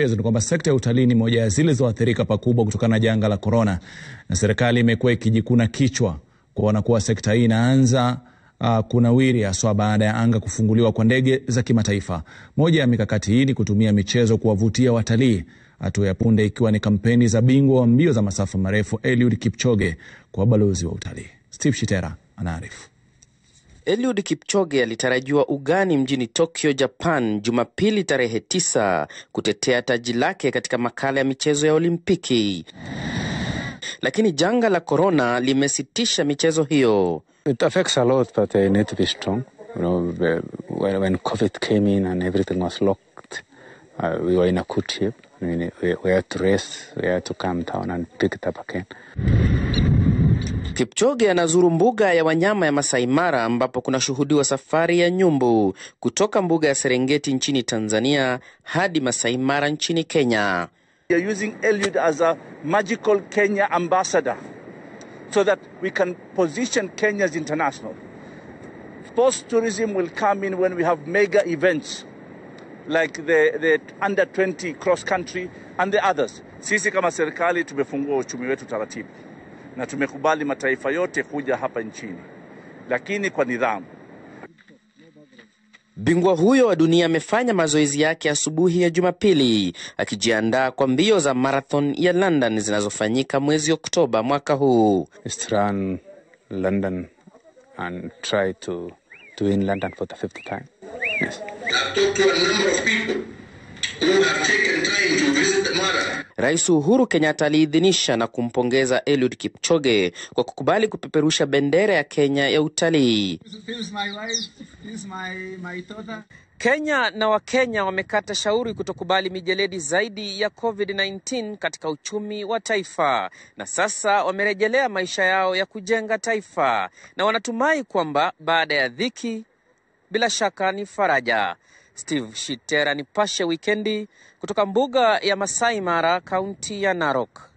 kujitokeza ni kwamba sekta ya utalii ni moja ya zile zilizoathirika pakubwa kutokana na janga la korona, na serikali imekuwa ikijikuna kichwa kuona kuwa sekta hii inaanza uh, kunawiri haswa baada ya anga kufunguliwa kwa ndege za kimataifa. Moja ya mikakati hii ni kutumia michezo kuwavutia watalii, hatua ya punde ikiwa ni kampeni za bingwa wa mbio za masafa marefu Eliud Kipchoge kwa balozi wa utalii. Steve Shitera anaarifu. Eliud Kipchoge alitarajiwa ugani mjini Tokyo, Japan, Jumapili tarehe 9 kutetea taji lake katika makala ya michezo ya Olimpiki, lakini janga la korona limesitisha michezo hiyo. It affects a lot, but I need to be strong. You know, when COVID came in and everything was locked, uh, we were in a good shape. I mean, we, we had to rest, we had to come down and pick it up again. Kipchoge anazuru mbuga ya wanyama ya Masai Mara ambapo kunashuhudiwa safari ya nyumbu kutoka mbuga ya Serengeti nchini Tanzania hadi Masai Mara nchini Kenya. ambassador so that mega Like the, the under 20 cross country and the others. Sisi kama serikali tumefungua uchumi wetu taratibu na tumekubali mataifa yote kuja hapa nchini, lakini kwa nidhamu. Bingwa huyo wa dunia amefanya mazoezi yake asubuhi ya Jumapili akijiandaa kwa mbio za marathon ya London zinazofanyika mwezi Oktoba mwaka huu. Yes. Rais Uhuru Kenyatta aliidhinisha na kumpongeza Eliud Kipchoge kwa kukubali kupeperusha bendera ya Kenya ya utalii. Kenya na Wakenya wamekata shauri kutokubali mijeledi zaidi ya COVID-19 katika uchumi wa taifa, na sasa wamerejelea maisha yao ya kujenga taifa, na wanatumai kwamba baada ya dhiki bila shaka ni faraja. Steve Shitera, nipashe wikendi kutoka mbuga ya Masai Mara, kaunti ya Narok.